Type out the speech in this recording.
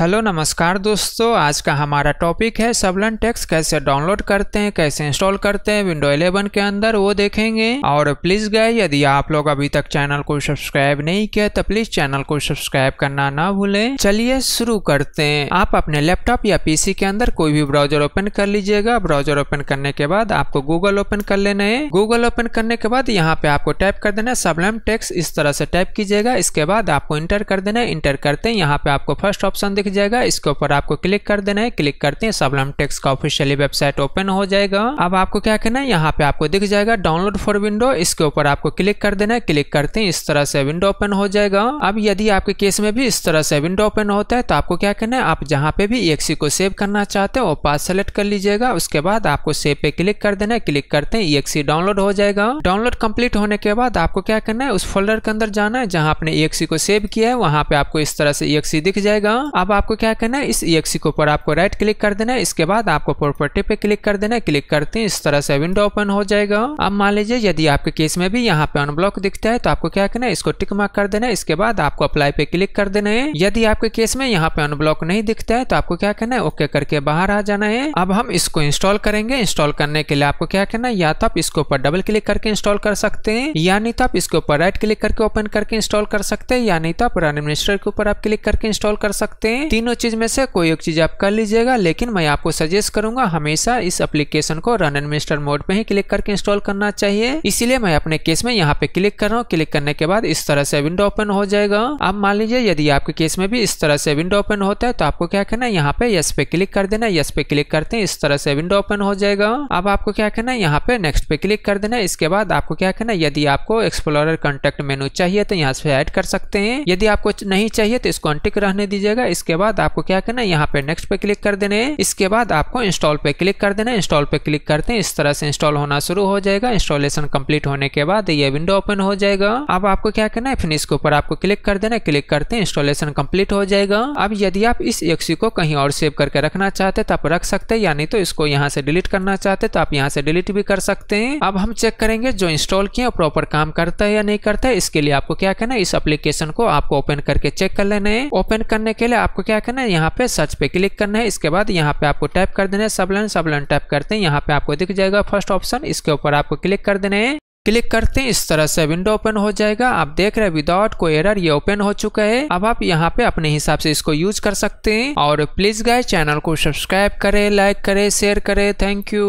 hello नमस्कार दोस्तों आज का हमारा टॉपिक है सबलन टेक्स कैसे डाउनलोड करते हैं कैसे इंस्टॉल करते हैं विंडो 11 के अंदर वो देखेंगे और प्लीज गए यदि आप लोग अभी तक चैनल को सब्सक्राइब नहीं किया तो प्लीज चैनल को सब्सक्राइब करना ना भूलें चलिए शुरू करते हैं आप अपने लैपटॉप या पीसी के अंदर कोई भी ब्राउजर ओपन कर लीजिएगा ब्राउजर ओपन करने के बाद आपको गूगल ओपन कर लेना है गूगल ओपन करने के बाद यहाँ पे आपको टाइप कर देना है सबलम टेक्स इस तरह से टाइप कीजिएगा इसके बाद आपको इंटर कर देना है इंटर करते हैं यहाँ पे आपको फर्स्ट ऑप्शन दिख दिख जाएगा इसके ऊपर आपको क्लिक कर देना है क्लिक करते हैं सबलम टेक्स का ऑफिशियली वेबसाइट ओपन हो जाएगा अब आपको क्या करना है यहाँ पे आपको दिख जाएगा डाउनलोड फॉर विंडो इसके ऊपर आपको क्लिक कर देना है क्लिक करते हैं इस तरह से विंडो ओपन हो जाएगा अब यदि आपके केस में भी इस तरह से विंडो ओपन होता है तो आपको क्या करना है आप जहाँ पे भी एक को सेव करना चाहते हो वो पास सेलेक्ट कर लीजिएगा उसके बाद आपको सेव पे क्लिक कर देना है क्लिक करते हैं एक डाउनलोड हो जाएगा डाउनलोड कम्प्लीट होने के बाद आपको क्या करना है उस फोल्डर के अंदर जाना है जहाँ आपने एक को सेव किया है वहाँ पे आपको इस तरह से एक दिख जाएगा अब आपको क्या करना है इस ई के ऊपर आपको राइट क्लिक कर देना है इसके बाद आपको प्रॉपर्टी पे क्लिक कर देना है क्लिक करते हैं इस तरह से विंडो ओपन हो जाएगा अब मान लीजिए यदि आपके केस में भी यहाँ पे अनब्लॉक दिखता है तो आपको क्या करना है इसको टिक मार्क कर देना है इसके बाद आपको अप्लाई पे क्लिक कर देना है यदि आपके केस में यहाँ पे अनब्लॉक नहीं दिखता है तो आपको क्या करना है ओके करके बाहर आ जाना है अब हम इसको इंस्टॉल करेंगे इंस्टॉल करने के लिए आपको क्या करना है या तो आप इसके ऊपर डबल क्लिक करके इंस्टॉल कर सकते हैं या नहीं तो आप इसके ऊपर राइट क्लिक करके ओपन करके इंस्टॉल कर सकते हैं या नहीं तो आप रन एडमिनिस्ट्रेटर के ऊपर आप क्लिक करके इंस्टॉल कर सकते हैं तीनों चीज़ में से कोई एक चीज़ आप कर लीजिएगा लेकिन मैं आपको सजेस्ट करूंगा हमेशा इस एप्लीकेशन को रन एडमिनिस्टर मोड पे ही क्लिक करके इंस्टॉल करना चाहिए इसीलिए मैं अपने केस में यहाँ पे क्लिक कर रहा हूँ क्लिक करने के बाद इस तरह से विंडो ओपन हो जाएगा आप मान लीजिए यदि आपके केस में भी इस तरह से विंडो ओपन होता है तो आपको क्या कहना है यहाँ पे यस पे क्लिक कर देना यस पे क्लिक करते हैं इस तरह से विंडो ओपन हो जाएगा अब आपको क्या कहना है यहाँ पे नेक्स्ट पे क्लिक कर देना इसके बाद आपको क्या कहना है यदि आपको एक्सप्लोरर कॉन्टेक्ट मेनू चाहिए तो यहाँ से ऐड कर सकते हैं यदि आपको नहीं चाहिए तो इसको रहने दीजिएगा इसके बाद आपको क्या करना है यहाँ पे नेक्स्ट पे क्लिक कर देने इसके बाद आपको इंस्टॉल पे क्लिक कर देना इंस्टॉल पे क्लिक करते हैं इस तरह से इंस्टॉल होना शुरू हो जाएगा इंस्टॉलेशन कम्प्लीट होने के बाद ये विंडो ओपन हो जाएगा अब आपको क्या करना है फिनिश के ऊपर आपको क्लिक कर देना क्लिक करते हैं इंस्टॉलेशन कम्प्लीट हो जाएगा अब यदि आप इस एक्सी को कहीं और सेव करके रखना चाहते तो आप रख सकते हैं यानी तो इसको यहाँ से डिलीट करना चाहते तो आप यहाँ से डिलीट भी कर सकते हैं अब हम चेक करेंगे जो इंस्टॉल किए प्रॉपर काम करता है या नहीं करता है इसके लिए आपको क्या करना है इस एप्लीकेशन को आपको ओपन करके चेक कर लेना है ओपन करने के लिए आपको आपको क्या करना है यहाँ पे सर्च पे क्लिक करना है इसके बाद यहाँ पे आपको टाइप कर देना है सब लाइन टाइप करते हैं यहाँ पे आपको दिख जाएगा फर्स्ट ऑप्शन इसके ऊपर आपको क्लिक कर देना है क्लिक करते हैं इस तरह से विंडो ओपन हो जाएगा आप देख रहे हैं विदाउट कोई एरर ये ओपन हो चुका है अब आप यहाँ पे अपने हिसाब से इसको यूज कर सकते हैं और प्लीज गाय चैनल को सब्सक्राइब करें लाइक करें शेयर करें थैंक यू